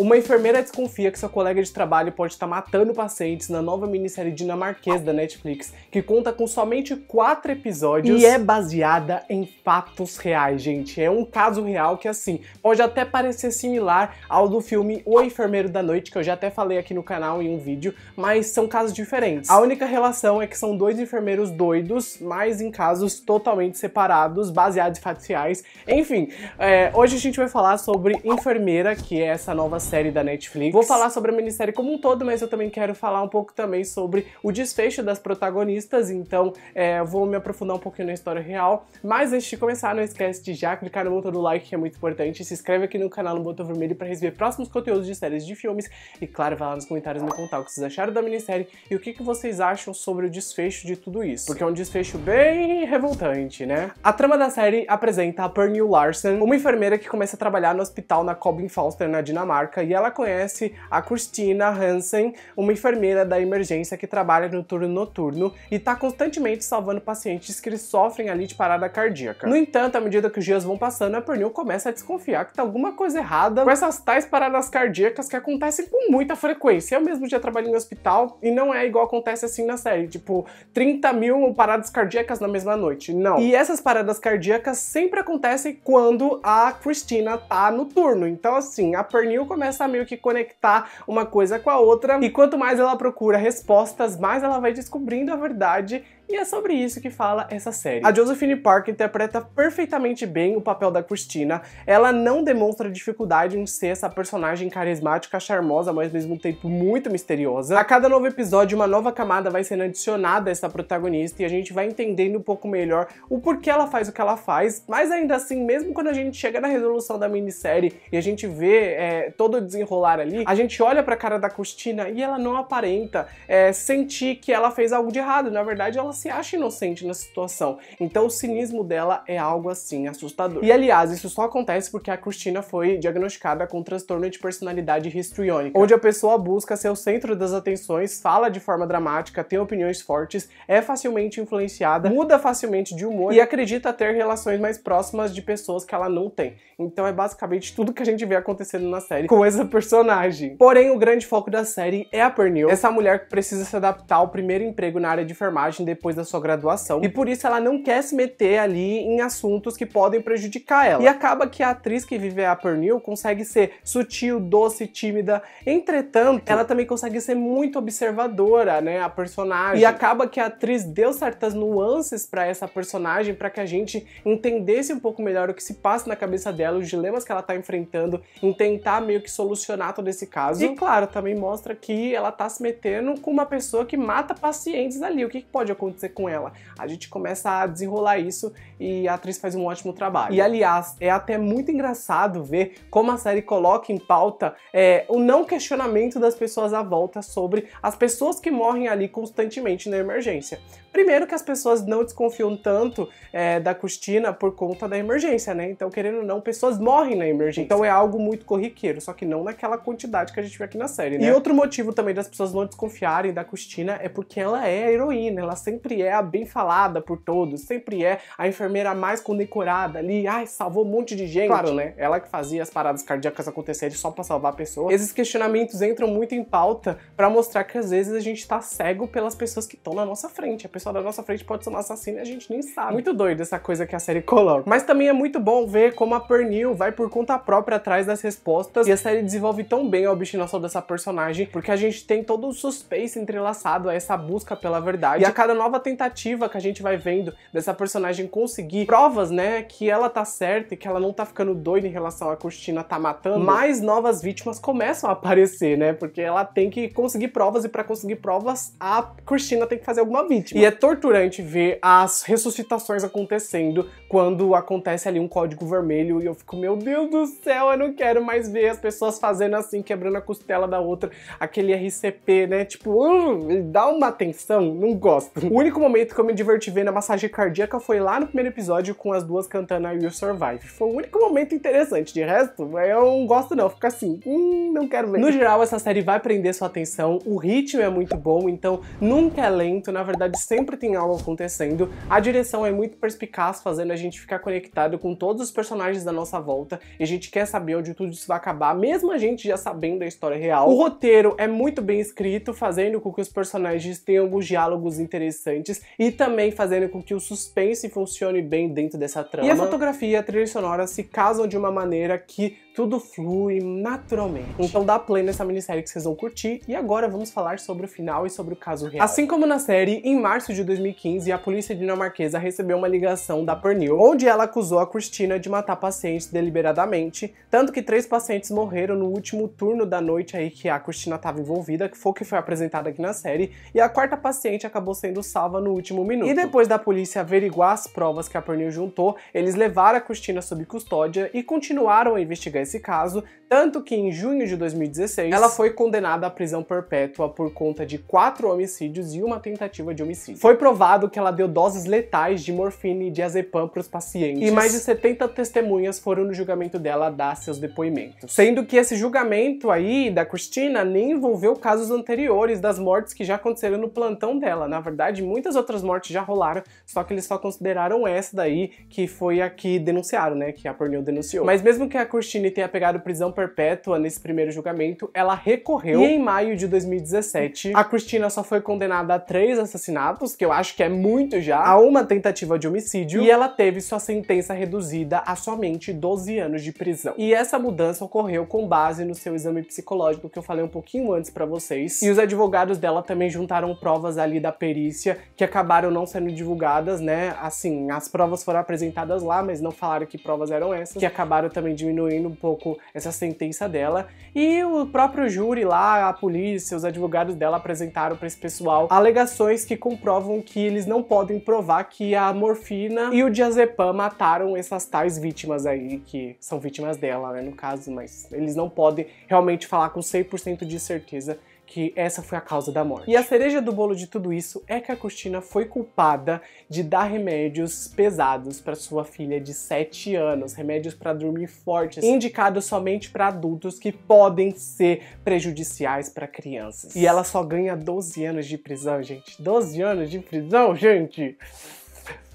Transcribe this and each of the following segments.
Uma enfermeira desconfia que sua colega de trabalho pode estar tá matando pacientes na nova minissérie dinamarquesa da Netflix, que conta com somente quatro episódios e é baseada em fatos reais, gente. É um caso real que, assim, pode até parecer similar ao do filme O Enfermeiro da Noite, que eu já até falei aqui no canal em um vídeo, mas são casos diferentes. A única relação é que são dois enfermeiros doidos, mas em casos totalmente separados, baseados em fatos reais. Enfim, é, hoje a gente vai falar sobre Enfermeira, que é essa nova Série da Netflix. Vou falar sobre a minissérie como um todo, mas eu também quero falar um pouco também sobre o desfecho das protagonistas, então é, vou me aprofundar um pouquinho na história real. Mas antes de começar, não esquece de já clicar no botão do like, que é muito importante, se inscreve aqui no canal no botão vermelho para receber próximos conteúdos de séries de filmes e, claro, vai lá nos comentários me contar o que vocês acharam da minissérie e o que, que vocês acham sobre o desfecho de tudo isso, porque é um desfecho bem revoltante, né? A trama da série apresenta a Pernil Larson, uma enfermeira que começa a trabalhar no hospital na Coben Foster, na Dinamarca, e ela conhece a Christina Hansen, uma enfermeira da emergência que trabalha no turno noturno e está constantemente salvando pacientes que eles sofrem ali de parada cardíaca. No entanto, à medida que os dias vão passando, a Pernil começa a desconfiar que tá alguma coisa errada com essas tais paradas cardíacas que acontecem com muita frequência. Eu mesmo já trabalhei em hospital e não é igual acontece assim na série, tipo 30 mil paradas cardíacas na mesma noite, não. E essas paradas cardíacas sempre acontecem quando a Christina tá no turno. Então assim, a Pernil começa começa a meio que conectar uma coisa com a outra, e quanto mais ela procura respostas, mais ela vai descobrindo a verdade e é sobre isso que fala essa série. A Josephine Park interpreta perfeitamente bem o papel da Christina. Ela não demonstra dificuldade em ser essa personagem carismática, charmosa, mas ao mesmo tempo muito misteriosa. A cada novo episódio, uma nova camada vai sendo adicionada a essa protagonista e a gente vai entendendo um pouco melhor o porquê ela faz o que ela faz. Mas ainda assim, mesmo quando a gente chega na resolução da minissérie e a gente vê é, todo o desenrolar ali, a gente olha pra cara da Christina e ela não aparenta é, sentir que ela fez algo de errado. Na verdade, ela se acha inocente nessa situação. Então o cinismo dela é algo assim assustador. E aliás, isso só acontece porque a Cristina foi diagnosticada com transtorno de personalidade histriônica, onde a pessoa busca ser o centro das atenções, fala de forma dramática, tem opiniões fortes, é facilmente influenciada, muda facilmente de humor e acredita ter relações mais próximas de pessoas que ela não tem. Então é basicamente tudo que a gente vê acontecendo na série com essa personagem. Porém, o grande foco da série é a Pernil, essa mulher que precisa se adaptar ao primeiro emprego na área de enfermagem depois depois da sua graduação, e por isso ela não quer se meter ali em assuntos que podem prejudicar ela. E acaba que a atriz que vive a Pernil consegue ser sutil, doce, tímida, entretanto, ela também consegue ser muito observadora, né, a personagem. E acaba que a atriz deu certas nuances para essa personagem para que a gente entendesse um pouco melhor o que se passa na cabeça dela, os dilemas que ela tá enfrentando, em tentar meio que solucionar todo esse caso. E claro, também mostra que ela tá se metendo com uma pessoa que mata pacientes ali. O que, que pode acontecer? acontecer com ela. A gente começa a desenrolar isso e a atriz faz um ótimo trabalho. E aliás, é até muito engraçado ver como a série coloca em pauta é, o não questionamento das pessoas à volta sobre as pessoas que morrem ali constantemente na emergência. Primeiro que as pessoas não desconfiam tanto é, da Cristina por conta da emergência, né? Então, querendo ou não, pessoas morrem na emergência. Então é algo muito corriqueiro, só que não naquela quantidade que a gente vê aqui na série, né? E outro motivo também das pessoas não desconfiarem da Cristina é porque ela é a heroína, ela sempre sempre é a bem falada por todos, sempre é a enfermeira mais condecorada ali, ai, salvou um monte de gente. Claro, né? Ela que fazia as paradas cardíacas acontecerem só para salvar a pessoa. Esses questionamentos entram muito em pauta para mostrar que às vezes a gente tá cego pelas pessoas que estão na nossa frente. A pessoa da nossa frente pode ser uma assassina e a gente nem sabe. Muito doido essa coisa que a série coloca. Mas também é muito bom ver como a Pernil vai por conta própria atrás das respostas e a série desenvolve tão bem a obstinação dessa personagem porque a gente tem todo o suspense entrelaçado a essa busca pela verdade. E a cada nova nova tentativa que a gente vai vendo dessa personagem conseguir provas, né, que ela tá certa e que ela não tá ficando doida em relação a Cristina tá matando, mais novas vítimas começam a aparecer, né? Porque ela tem que conseguir provas e para conseguir provas, a Cristina tem que fazer alguma vítima. E é torturante ver as ressuscitações acontecendo quando acontece ali um código vermelho e eu fico, meu Deus do céu, eu não quero mais ver as pessoas fazendo assim, quebrando a costela da outra, aquele RCP, né? Tipo, uh, dá uma atenção, não gosto. O único momento que eu me diverti vendo a massagem cardíaca foi lá no primeiro episódio com as duas cantando I Will Survive. Foi o único momento interessante. De resto, eu não gosto não. Fica assim, hum, não quero ver. No geral, essa série vai prender sua atenção. O ritmo é muito bom, então nunca é lento. Na verdade, sempre tem algo acontecendo. A direção é muito perspicaz, fazendo a gente ficar conectado com todos os personagens da nossa volta. E a gente quer saber onde tudo isso vai acabar, mesmo a gente já sabendo a história real. O roteiro é muito bem escrito, fazendo com que os personagens tenham alguns diálogos interessantes interessantes e também fazendo com que o suspense funcione bem dentro dessa trama. E a fotografia e a trilha sonora se casam de uma maneira que tudo flui naturalmente. Uhum. Então dá play nessa minissérie que vocês vão curtir e agora vamos falar sobre o final e sobre o caso real. Assim como na série, em março de 2015, a polícia dinamarquesa recebeu uma ligação da Pernil, onde ela acusou a Cristina de matar pacientes deliberadamente, tanto que três pacientes morreram no último turno da noite aí que a Cristina estava envolvida, que foi o que foi apresentado aqui na série, e a quarta paciente acabou sendo salva no último minuto. E depois da polícia averiguar as provas que a Pernil juntou, eles levaram a Cristina sob custódia e continuaram a investigação esse caso, tanto que em junho de 2016 ela foi condenada à prisão perpétua por conta de quatro homicídios e uma tentativa de homicídio. Foi provado que ela deu doses letais de morfina e diazepam para os pacientes, e mais de 70 testemunhas foram no julgamento dela dar seus depoimentos. Sendo que esse julgamento aí da Cristina nem envolveu casos anteriores das mortes que já aconteceram no plantão dela. Na verdade, muitas outras mortes já rolaram, só que eles só consideraram essa daí, que foi a que denunciaram, né? Que a Pornil denunciou. Mas mesmo que a Cristina ele tenha pegado prisão perpétua nesse primeiro julgamento, ela recorreu e em maio de 2017 a Cristina só foi condenada a três assassinatos, que eu acho que é muito já, a uma tentativa de homicídio e ela teve sua sentença reduzida a somente 12 anos de prisão. E essa mudança ocorreu com base no seu exame psicológico que eu falei um pouquinho antes para vocês. E os advogados dela também juntaram provas ali da perícia que acabaram não sendo divulgadas, né? Assim, as provas foram apresentadas lá, mas não falaram que provas eram essas, que acabaram também diminuindo pouco essa sentença dela. E o próprio júri lá, a polícia, os advogados dela apresentaram para esse pessoal alegações que comprovam que eles não podem provar que a morfina e o diazepam mataram essas tais vítimas aí, que são vítimas dela, né, no caso, mas eles não podem realmente falar com 100% de certeza que essa foi a causa da morte. E a cereja do bolo de tudo isso é que a Cristina foi culpada de dar remédios pesados para sua filha de 7 anos, remédios para dormir fortes, indicados somente para adultos que podem ser prejudiciais para crianças. E ela só ganha 12 anos de prisão, gente. 12 anos de prisão, gente.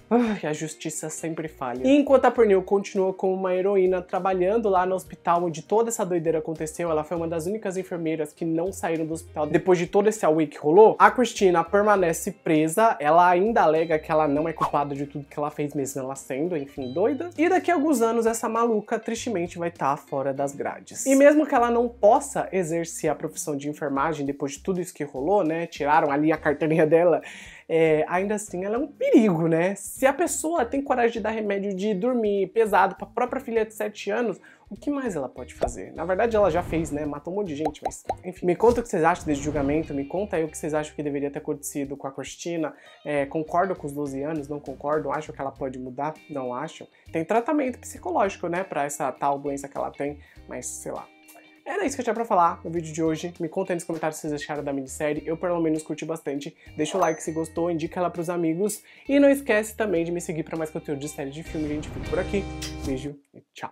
Ai, a justiça sempre falha. E enquanto a Pernil continua como uma heroína trabalhando lá no hospital onde toda essa doideira aconteceu, ela foi uma das únicas enfermeiras que não saíram do hospital depois de todo esse away que rolou, a Cristina permanece presa, ela ainda alega que ela não é culpada de tudo que ela fez mesmo ela sendo, enfim, doida. E daqui a alguns anos essa maluca tristemente vai estar tá fora das grades. E mesmo que ela não possa exercer a profissão de enfermagem depois de tudo isso que rolou, né, tiraram ali a carteirinha dela, é, ainda assim ela é um perigo, né? Se a pessoa tem coragem de dar remédio de dormir pesado para a própria filha de 7 anos, o que mais ela pode fazer? Na verdade, ela já fez, né? Matou um monte de gente, mas enfim. Me conta o que vocês acham desse julgamento, me conta aí o que vocês acham que deveria ter acontecido com a Cristina. É, concordo com os 12 anos, não concordo, acho que ela pode mudar, não acho. Tem tratamento psicológico, né, para essa tal doença que ela tem, mas sei lá. Era isso que eu tinha pra falar no vídeo de hoje. Me conta aí nos comentários se vocês acharam da minissérie. Eu, pelo menos, curti bastante. Deixa o like se gostou, indica ela pros amigos. E não esquece também de me seguir pra mais conteúdo de série de filme. Gente, fico por aqui. Beijo e tchau.